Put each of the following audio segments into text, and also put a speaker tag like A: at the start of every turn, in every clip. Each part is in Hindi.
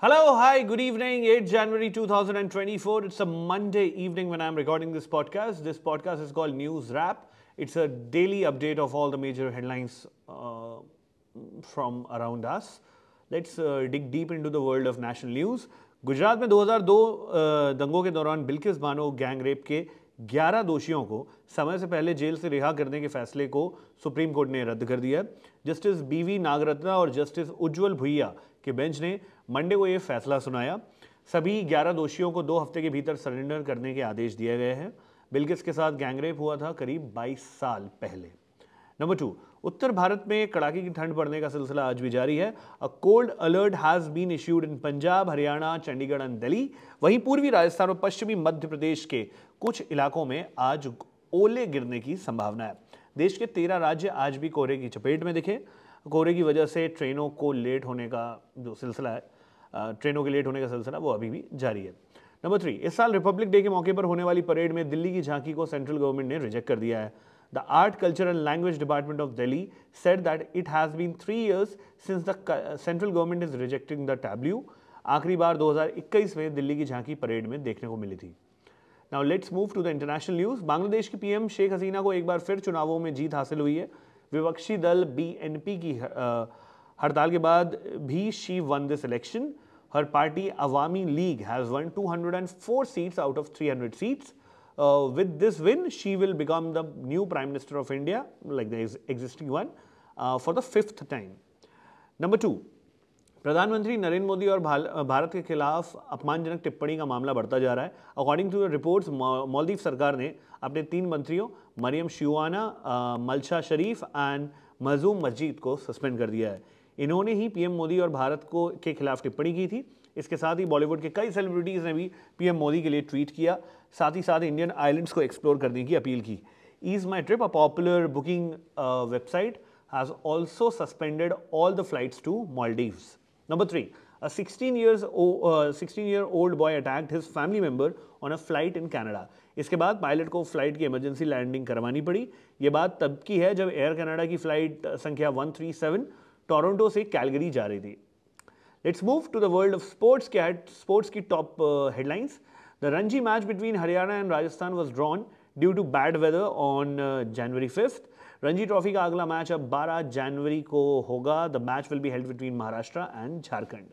A: Hello, hi, good evening, 8 January 2024. It's a Monday evening when I'm recording this podcast. This podcast is called News Wrap. It's a daily update of all the major headlines uh, from around us. Let's uh, dig deep into the world of national news. Gujarat में 2002 दंगों के दौरान बिल्किस बानो गैंग रेप के 11 दोषियों को समय से पहले जेल से रिहा करने के फैसले को सुप्रीम कोर्ट ने रद्द कर दिया जस्टिस बीवी नागरत्ना और जस्टिस उज्जवल भुइया के बेंच ने मंडे को ये फैसला सुनाया सभी 11 दोषियों को दो हफ्ते के भीतर सरेंडर करने के आदेश दिए गए हैं बिल्किस के साथ गैंगरेप हुआ था करीब 22 साल पहले नंबर टू उत्तर भारत में कड़ाके की ठंड पड़ने का सिलसिला आज भी जारी है a cold alert has been issued in Punjab Haryana Chandigarh and Delhi वहीं पूर्वी राजस्थान और पश्चिमी मध्य प्रदेश के कुछ इलाकों में आज ओले गिरने की संभावना है देश के तेरह राज्य आज भी कोहरे की चपेट में दिखे कोहरे की वजह से ट्रेनों को लेट होने का जो सिलसिला है ट्रेनों के लेट होने का सिलसिला वो अभी भी जारी है नंबर थ्री इस साल रिपब्लिक डे के मौके पर होने वाली परेड में दिल्ली की झांकी को सेंट्रल गवर्नमेंट ने रिजेक्ट कर दिया है the art culture and language department of Delhi said that it has been three years since the central government is rejecting the tableau आखिरी बार 2021 में दिल्ली की झांकी परेड में देखने को मिली थी now let's move to the international news Bangladesh की पीएम शेख हसीना को एक बार फिर चुनावों में जीत हासिल हुई है विपक्षी दल बीएनपी की हड़ताल के बाद भी she won this election her party Awami League has won 204 seats out of 300 seats with this win she will become the new prime minister of India like the existing one for the fifth time number two प्रधानमंत्री नरेंद्र मोदी और भारत uh, के खिलाफ अपमानजनक टिप्पणी का मामला बढ़ता जा रहा है according to the reports Maldives सरकार ने अपने तीन मंत्रियों मरियम शिवाना मलशा शरीफ एंड मजूम मजीद को सस्पेंड कर दिया है इन्होंने ही पीएम मोदी और भारत को के खिलाफ टिप्पणी की थी इसके साथ ही बॉलीवुड के कई सेलिब्रिटीज़ ने भी पीएम मोदी के लिए ट्वीट किया साथ ही साथ इंडियन आइलैंड्स को एक्सप्लोर करने की अपील की ease my trip a popular booking website has also suspended all the flights to Maldives number three a 16 uh, years uh, 16 year old boy attacked his family member on a flight in Canada. इसके बाद पायलट को फ्लाइट की इमरजेंसी लैंडिंग करवानी पड़ी ये बात तब की है जब एयर कनाडा की फ्लाइट uh, संख्या 137 टोरंटो से कैलगरी जा रही थी let's move to the world of sports के स्पोर्ट्स की top headlines the Ranji match between Haryana and Rajasthan was drawn due to bad weather on January fifth Ranji trophy का अगला मैच अब 12 जनवरी को होगा the match will be held between Maharashtra and Jharkhand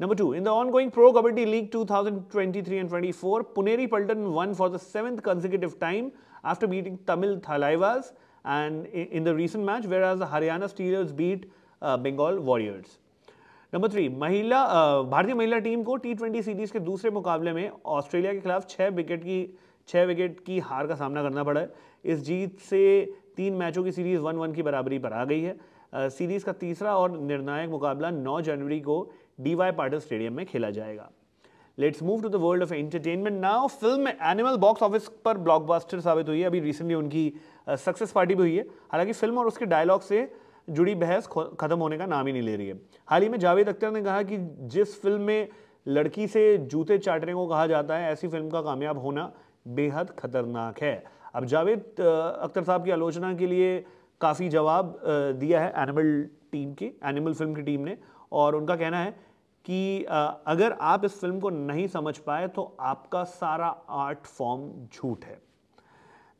A: number two in the on going pro kabaddi league 2023 and 24 Puneri Paltan won for the seventh consecutive time after beating Tamil Thalaivas and in the recent match whereas Haryana Steelers beat Bengal Warriors number three महिला uh, भारतीय महिला टीम को टी ट्वेंटी सीरीज के दूसरे मुकाबले में ऑस्ट्रेलिया के खिलाफ छः विकेट की छः विकेट की हार का सामना करना पड़ा है इस जीत से तीन मैचों की सीरीज़ वन वन की बराबरी पर आ गई है सीरीज़ uh, का तीसरा और निर्णायक मुकाबला 9 जनवरी को डी वाई पाटिल स्टेडियम में खेला जाएगा let's move to the world of entertainment now film Animal box office पर ब्लॉकबस्टर साबित हुई है अभी रिसेंटली उनकी सक्सेस uh, पार्टी भी हुई है हालांकि फिल्म और उसके डायलॉग से जुड़ी बहस ख़त्म होने का नाम ही नहीं ले रही है हाल ही में जावेद अख्तर ने कहा कि जिस फिल्म में लड़की से जूते चाटने को कहा जाता है ऐसी फिल्म का कामयाब होना बेहद खतरनाक है अब जावेद अख्तर साहब की आलोचना के लिए काफ़ी जवाब दिया है एनिमल टीम की एनिमल फिल्म की टीम ने और उनका कहना है कि अगर आप इस फिल्म को नहीं समझ पाए तो आपका सारा आर्ट फॉर्म झूठ है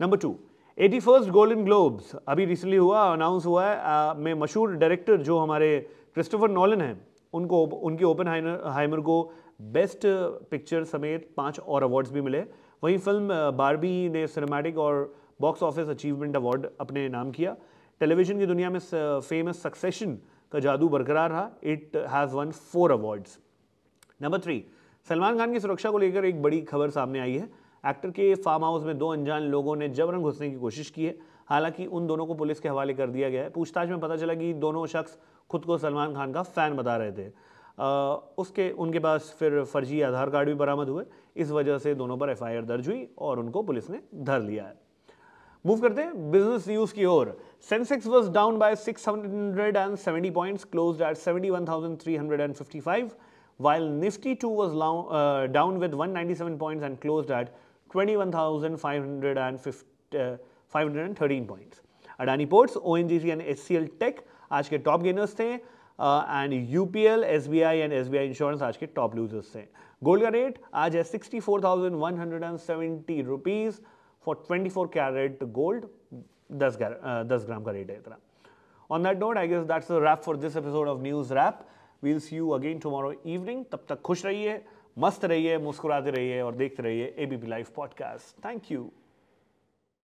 A: number two eighty first golden globes अभी रिसेंटली हुआ अनाउंस हुआ है आ, में मशहूर डायरेक्टर जो हमारे क्रिस्टोफर नॉलन हैं उनको उनकी ओपन हाइमर को बेस्ट पिक्चर समेत पांच और अवार्ड्स भी मिले वहीं फिल्म बारबी ने सिनेमैटिक और बॉक्स ऑफिस अचीवमेंट अवार्ड अपने नाम किया टेलीविजन की दुनिया में फेमस सक्सेशन का जादू बरकरार रहा it has won four awards number three Salman Khan की सुरक्षा को लेकर एक बड़ी खबर सामने आई है एक्टर के फार्म हाउस में दो अनजान लोगों ने जबरन घुसने की कोशिश की है हालांकि उन दोनों को पुलिस के हवाले कर दिया गया है पूछताछ में पता चला कि दोनों शख्स खुद को सलमान खान का फ़ैन बता रहे थे आ, उसके उनके पास फिर फर्जी आधार कार्ड भी बरामद हुए इस वजह से दोनों पर एफआईआर दर्ज हुई और उनको पुलिस ने धर लिया है मूव करते हैं बिजनेस न्यूज की ओर Sensex was down by 670 points closed at 71355 while Nifty too was down with 197 points and closed at 21,513 points Adani ports ONGC and HCL tech आज के टॉप गेनर्स थे and UPL SBI and SBI insurance आज के टॉप लूजर्स थे गोल्ड का रेट आज है sixty four thousand one hundred and seventy rupees for twenty four carat gold दस uh, दस ग्राम का रेट है इतना on that note I guess that's wrap for this episode of news wrap we'll see you again tomorrow evening तब तक खुश रहिए मस्त रहिए मुस्कुराते रहिए और देखते रहिए ABP live podcast thank you